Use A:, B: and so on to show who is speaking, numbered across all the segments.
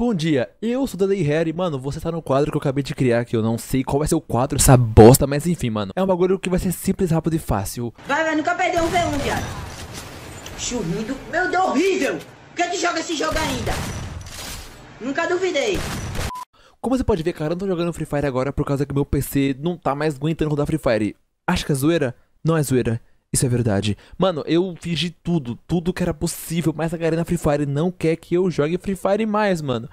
A: Bom dia, eu sou o Dadei Harry, mano, você tá no quadro que eu acabei de criar, que eu não sei qual vai ser o quadro, essa bosta, mas enfim, mano. É um bagulho que vai ser simples, rápido e fácil. Vai, vai, nunca perdeu um V1, viado. Churrinho do... Meu Deus, horrível! Por que tu joga esse jogo ainda? Nunca duvidei. Como você pode ver, cara, eu não tô jogando Free Fire agora por causa que meu PC não tá mais aguentando rodar Free Fire. Acho que é zoeira? Não é zoeira. Isso é verdade. Mano, eu fiz de tudo, tudo que era possível, mas a Garena Free Fire não quer que eu jogue Free Fire mais, mano.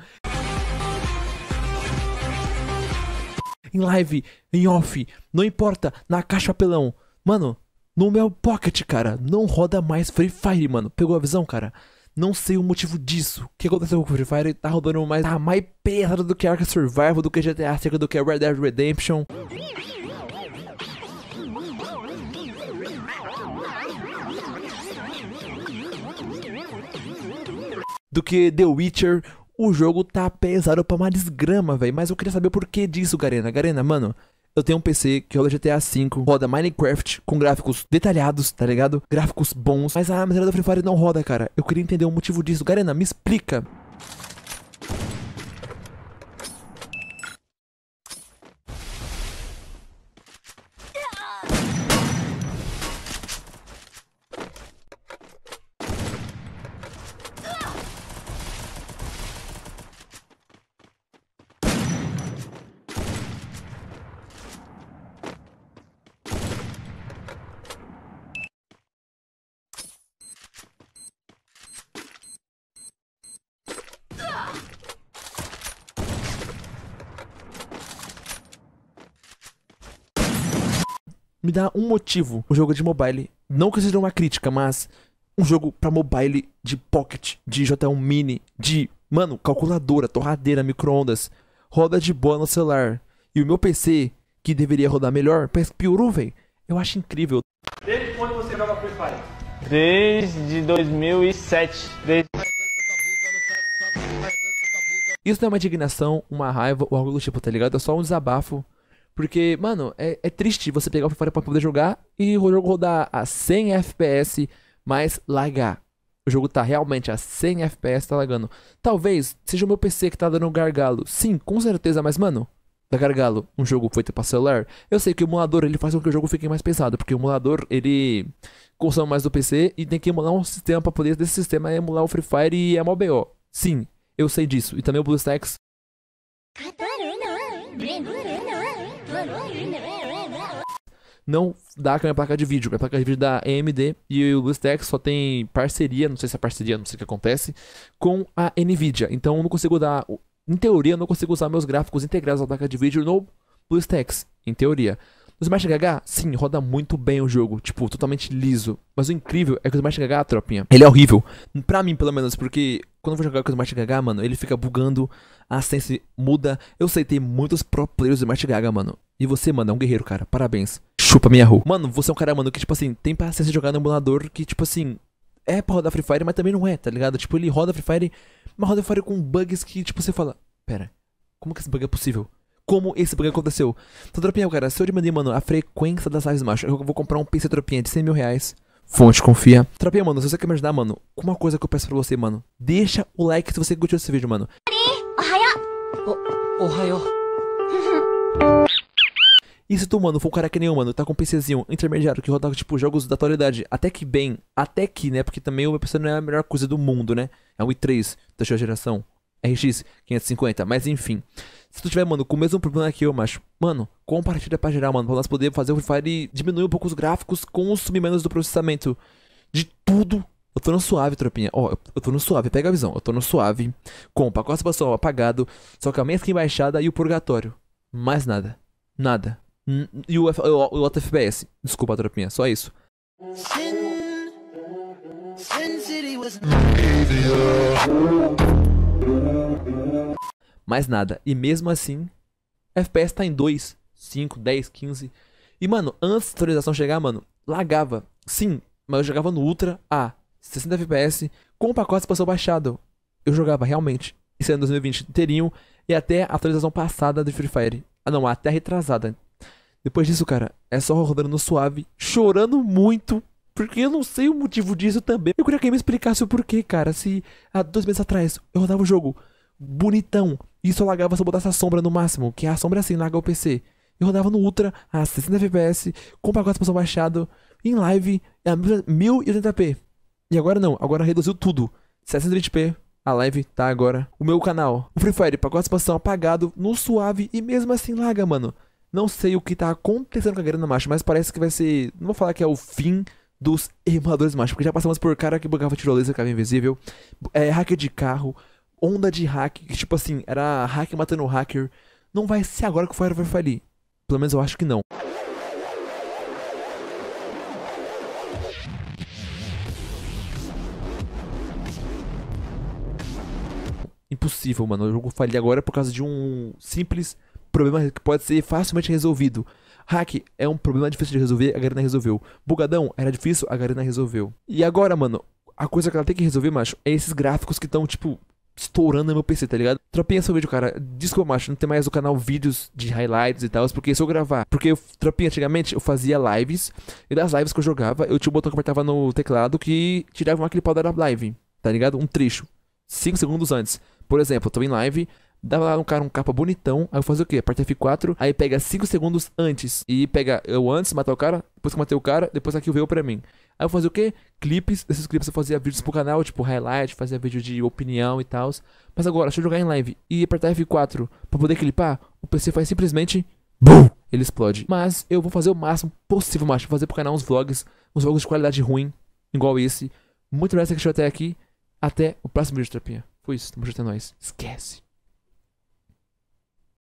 A: Em live, em off, não importa, na caixa apelão. Mano, no meu pocket, cara, não roda mais Free Fire, mano. Pegou a visão, cara? Não sei o motivo disso. O que aconteceu com o Free Fire? Tá rodando mais, tá mais pesado do que Ark Survival, do que GTA cerca do que Red Dead Redemption. do que The Witcher. O jogo tá pesado pra uma desgrama, velho. Mas eu queria saber por que disso, Garena. Garena, mano, eu tenho um PC que roda GTA V, roda Minecraft com gráficos detalhados, tá ligado? Gráficos bons, mas a miséria do Free Fire não roda, cara. Eu queria entender o motivo disso. Garena, me explica. Me dá um motivo. O jogo de mobile. Não que seja uma crítica, mas um jogo para mobile de pocket, de J1 Mini, de, mano, calculadora, torradeira, microondas, roda de boa no celular. E o meu PC, que deveria rodar melhor, parece piorou, velho. Eu acho incrível. Desde quando você joga Free Fire? Desde 2007. Desde... Isso não é uma indignação, uma raiva ou algo do tipo, tá ligado? É só um desabafo porque, mano, é, é triste você pegar o Free Fire pra poder jogar e o jogo rodar a 100 FPS, mas lagar. O jogo tá realmente a 100 FPS, tá lagando. Talvez seja o meu PC que tá dando gargalo. Sim, com certeza, mas mano, da gargalo, um jogo feito pra celular. Eu sei que o emulador ele faz com que o jogo fique mais pesado, porque o emulador ele consome mais do PC e tem que emular um sistema pra poder desse sistema emular o Free Fire e é mó Sim, eu sei disso. E também o BlueStacks. Não dá com a minha placa de vídeo. Minha placa de vídeo da AMD e o Gustex só tem parceria, não sei se é parceria, não sei o que acontece, com a NVIDIA. Então eu não consigo dar. Em teoria, eu não consigo usar meus gráficos integrados na placa de vídeo no BlueStacks, em teoria. No Smash HH, sim, roda muito bem o jogo, tipo, totalmente liso. Mas o incrível é que o Smash HH, tropinha, ele é horrível. Pra mim, pelo menos, porque quando eu vou jogar com o Smash HH, mano, ele fica bugando, a sense muda. Eu sei, tem muitos pro players do Smash HH, mano. E você, mano, é um guerreiro, cara, parabéns. Chupa minha rua. Mano, você é um cara, mano, que, tipo assim, tem paciência de jogar no emulador que, tipo assim, é pra rodar Free Fire, mas também não é, tá ligado? Tipo, ele roda Free Fire, mas roda Free Fire com bugs que, tipo, você fala, pera, como que esse bug é possível? como esse bug aconteceu. Então, tropinha, cara, se eu te mandei, mano, a frequência das lives, macho, eu vou comprar um PC tropinha de 100 mil reais. Fonte confia. Tropinha, mano, se você quer me ajudar, mano, uma coisa que eu peço pra você, mano. Deixa o like se você curtiu esse vídeo, mano. E se tu, mano, for um cara que nem eu, mano, tá com um PCzinho intermediário que roda, tipo, jogos da atualidade, até que bem, até que, né? Porque também o meu PC não é a melhor coisa do mundo, né? É um i3 da sua geração, RX 550, mas enfim. Se tu tiver, mano, com o mesmo problema que eu, macho, mano, compartilha pra geral, mano, pra nós poder fazer o Free Fire diminuir um pouco os gráficos, consumir menos do processamento de tudo. Eu tô no suave, tropinha. Ó, oh, eu tô no suave, pega a visão. Eu tô no suave, com o pacote passou apagado, só que a minha skin baixada e o purgatório. Mais nada. Nada. E o, F o, o FPS. Desculpa, tropinha, só isso. Sin, Sin City was mais nada. E mesmo assim, FPS tá em 2, 5, 10, 15. E, mano, antes da atualização chegar, mano, lagava. Sim, mas eu jogava no Ultra a 60 FPS com o pacote de expansão baixado. Eu jogava realmente. Isso era em 2020 inteirinho e até a atualização passada do Free Fire. Ah, não, até retrasada. Depois disso, cara, é só rodando no suave, chorando muito porque eu não sei o motivo disso também. Eu queria que alguém me explicasse o porquê, cara. Se há dois meses atrás eu rodava o um jogo bonitão, isso lagava se eu botasse a sombra no máximo, que é a sombra é assim, laga o PC. Eu rodava no Ultra a 60 FPS, com pacote de expansão baixado, em live, a 1080p. E agora não, agora reduziu tudo. 720p, a live tá agora. O meu canal, o Free Fire, pacote de expansão apagado, no suave e mesmo assim laga, mano. Não sei o que tá acontecendo com a grana macho, mas parece que vai ser. Não vou falar que é o fim dos emuladores macho, porque já passamos por cara que bugava tirolesa, cara invisível, é, hacker de carro, onda de hack, tipo assim, era hack matando hacker. Não vai ser agora que o Fire vai falir. Pelo menos eu acho que não. Impossível, mano. O jogo falir agora é por causa de um simples problema que pode ser facilmente resolvido. Hack é um problema difícil de resolver, a Garena resolveu. Bugadão era difícil, a Garena resolveu. E agora, mano, a coisa que ela tem que resolver, macho, é esses gráficos que estão, tipo, estourando meu PC, tá ligado? Tropinha seu vídeo, cara. Desculpa, macho, não tem mais o canal vídeos de highlights e tal, porque se eu gravar. Porque eu, tropinha, antigamente eu fazia lives, e das lives que eu jogava, eu tinha um botão que apertava no teclado que tirava uma clipada da live, tá ligado? Um trecho. 5 segundos antes. Por exemplo, eu tô em live, dava lá um cara um capa bonitão, aí eu fazia o quê? Aperta F4, aí pega 5 segundos antes. E pega eu antes, matar o cara, depois que matei o cara, depois aqui veio pra mim. Aí eu fazia o quê? Clipes. esses clipes eu fazia vídeos pro canal, tipo highlight, fazia vídeo de opinião e tal. Mas agora, se eu jogar em live e apertar F4 pra poder clipar, o PC faz simplesmente. BUM! Ele explode. Mas eu vou fazer o máximo possível, macho. Vou fazer pro canal uns vlogs, uns vlogs de qualidade ruim, igual esse. Muito obrigado por assistiu até aqui. Até o próximo vídeo, Trapinha. Foi isso, tamo junto, é nóis. Esquece.